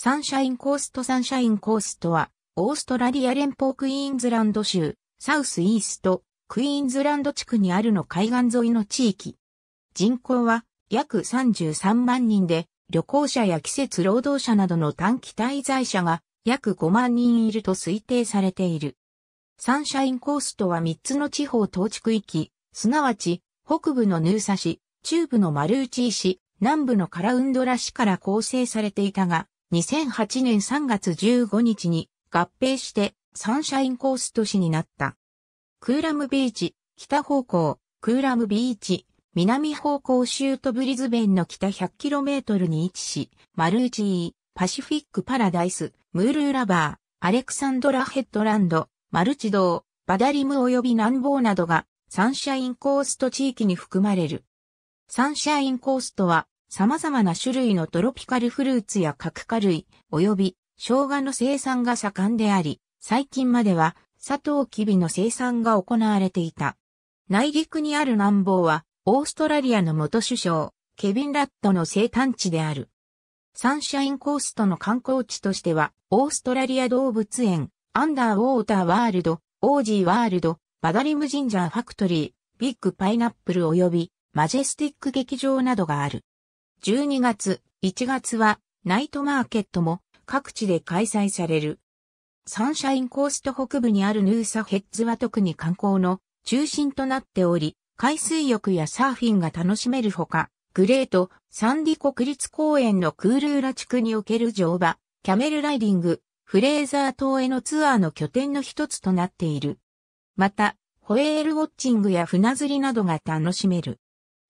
サンシャインコーストサンシャインコーストは、オーストラリア連邦クイーンズランド州、サウスイースト、クイーンズランド地区にあるの海岸沿いの地域。人口は約33万人で、旅行者や季節労働者などの短期滞在者が約5万人いると推定されている。サンシャインコーストは3つの地方統治区域、すなわち、北部のヌーサ市、中部のマルーチー市、南部のカラウンドラ市から構成されていたが、2008年3月15日に合併してサンシャインコースト市になった。クーラムビーチ、北方向、クーラムビーチ、南方向シュートブリズベンの北 100km に位置し、マルーチー、パシフィックパラダイス、ムールーラバー、アレクサンドラヘッドランド、マルチドー、バダリム及び南方などがサンシャインコースト地域に含まれる。サンシャインコーストは様々な種類のトロピカルフルーツやク化類、及び生姜の生産が盛んであり、最近までは砂糖キビの生産が行われていた。内陸にある南方は、オーストラリアの元首相、ケビン・ラットの生誕地である。サンシャインコーストの観光地としては、オーストラリア動物園、アンダーウォーターワールド、オージーワールド、バダリムジンジャーファクトリー、ビッグパイナップル及びマジェスティック劇場などがある。12月、1月はナイトマーケットも各地で開催される。サンシャインコースト北部にあるヌーサヘッズは特に観光の中心となっており、海水浴やサーフィンが楽しめるほか、グレート、サンディ国立公園のクールーラ地区における乗馬、キャメルライディング、フレーザー島へのツアーの拠点の一つとなっている。また、ホエールウォッチングや船釣りなどが楽しめる。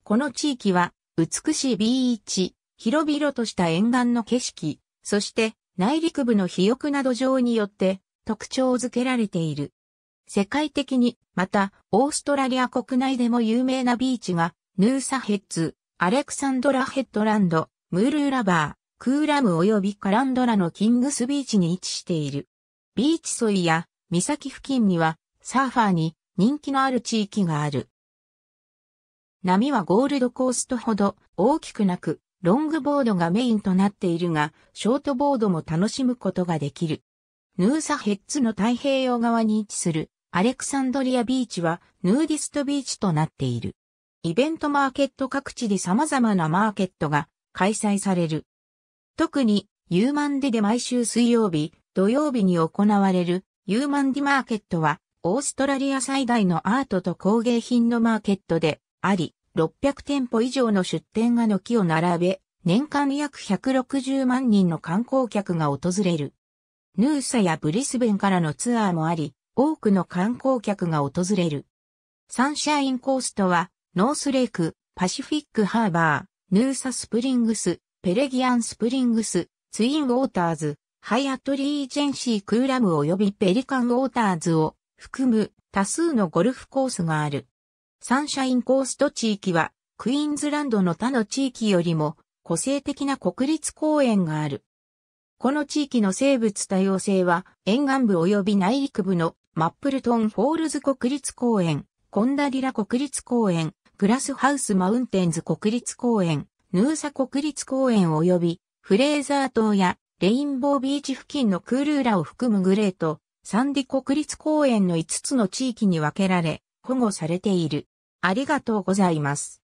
この地域は美しいビーチ、広々とした沿岸の景色、そして内陸部の肥沃な土壌によって特徴づけられている。世界的に、また、オーストラリア国内でも有名なビーチが、ヌーサヘッズ、アレクサンドラヘッドランド、ムールーラバー、クーラム及びカランドラのキングスビーチに位置している。ビーチ沿いや、岬付近には、サーファーに人気のある地域がある。波はゴールドコーストほど大きくなく、ロングボードがメインとなっているが、ショートボードも楽しむことができる。ヌーサヘッズの太平洋側に位置するアレクサンドリアビーチはヌーディストビーチとなっている。イベントマーケット各地で様々なマーケットが開催される。特にユーマンデで毎週水曜日、土曜日に行われるユーマンディマーケットはオーストラリア最大のアートと工芸品のマーケットであり、600店舗以上の出店が軒を並べ、年間約160万人の観光客が訪れる。ヌーサやブリスベンからのツアーもあり、多くの観光客が訪れる。サンシャインコーストは、ノースレイク、パシフィックハーバー、ヌーサスプリングス、ペレギアンスプリングス、ツインウォーターズ、ハイアトリージェンシークーラム及びペリカンウォーターズを含む多数のゴルフコースがある。サンシャインコースト地域は、クイーンズランドの他の地域よりも、個性的な国立公園がある。この地域の生物多様性は、沿岸部及び内陸部のマップルトンフォールズ国立公園、コンダリラ国立公園、グラスハウスマウンテンズ国立公園、ヌーサ国立公園及び、フレーザー島やレインボービーチ付近のクールーラを含むグレート、サンディ国立公園の5つの地域に分けられ、保護されている。ありがとうございます。